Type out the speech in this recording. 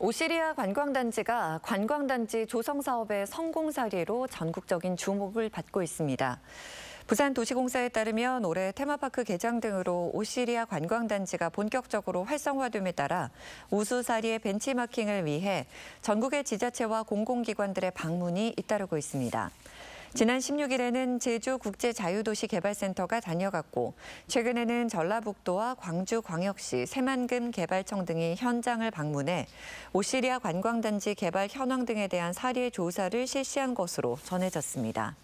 오시리아 관광단지가 관광단지 조성 사업의 성공 사례로 전국적인 주목을 받고 있습니다. 부산도시공사에 따르면 올해 테마파크 개장 등으로 오시리아 관광단지가 본격적으로 활성화됨에 따라 우수 사리의 벤치마킹을 위해 전국의 지자체와 공공기관들의 방문이 잇따르고 있습니다. 지난 16일에는 제주국제자유도시개발센터가 다녀갔고 최근에는 전라북도와 광주광역시 새만금 개발청 등이 현장을 방문해 오시리아 관광단지 개발 현황 등에 대한 사례 조사를 실시한 것으로 전해졌습니다.